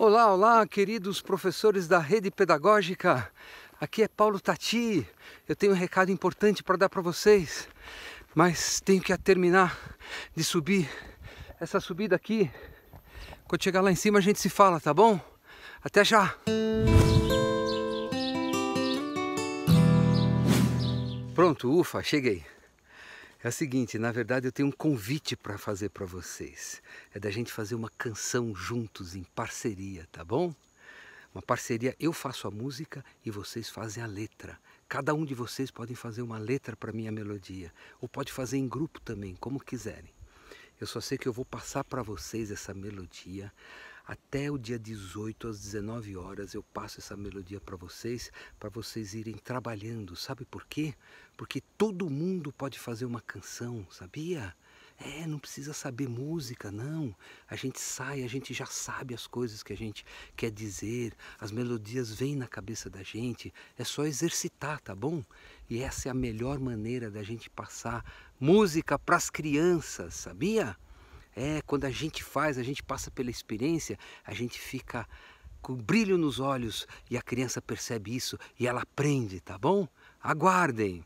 Olá, olá, queridos professores da rede pedagógica. Aqui é Paulo Tati. Eu tenho um recado importante para dar para vocês, mas tenho que terminar de subir essa subida aqui. Quando chegar lá em cima a gente se fala, tá bom? Até já. Pronto, ufa, cheguei. É o seguinte, na verdade eu tenho um convite para fazer para vocês. É da gente fazer uma canção juntos, em parceria, tá bom? Uma parceria, eu faço a música e vocês fazem a letra. Cada um de vocês pode fazer uma letra para minha melodia, ou pode fazer em grupo também, como quiserem. Eu só sei que eu vou passar para vocês essa melodia até o dia 18 às 19 horas eu passo essa melodia para vocês, para vocês irem trabalhando. Sabe por quê? Porque todo mundo pode fazer uma canção, sabia? É, não precisa saber música, não. A gente sai, a gente já sabe as coisas que a gente quer dizer, as melodias vêm na cabeça da gente, é só exercitar, tá bom? E essa é a melhor maneira da gente passar música para as crianças, sabia? É, quando a gente faz, a gente passa pela experiência, a gente fica com brilho nos olhos e a criança percebe isso e ela aprende, tá bom? Aguardem!